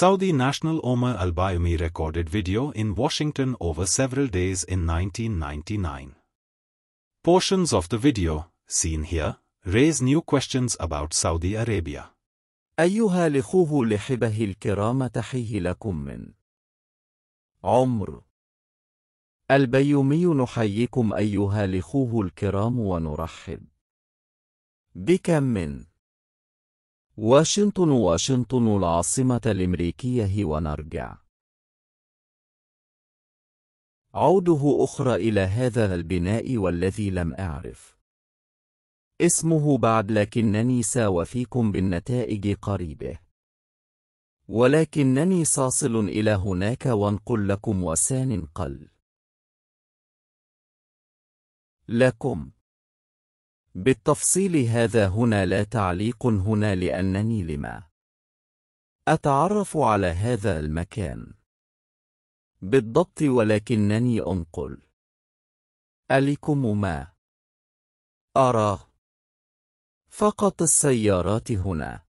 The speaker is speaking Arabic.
Saudi national Omar al-Bayoumi recorded video in Washington over several days in 1999. Portions of the video, seen here, raise new questions about Saudi Arabia. أيها الأخوه لحبه الكرام تحيه لكم من عمر البيومي نحييكم أيها الأخوه الكرام ونرحب بكم من واشنطن واشنطن العاصمة الأمريكية ونرجع عوده أخرى إلى هذا البناء والذي لم أعرف اسمه بعد لكنني ساوفيكم بالنتائج قريبه ولكنني ساصل إلى هناك وانقل لكم وسان قل لكم بالتفصيل هذا هنا لا تعليق هنا لأنني لما أتعرف على هذا المكان بالضبط ولكنني أنقل ألكم ما أرى فقط السيارات هنا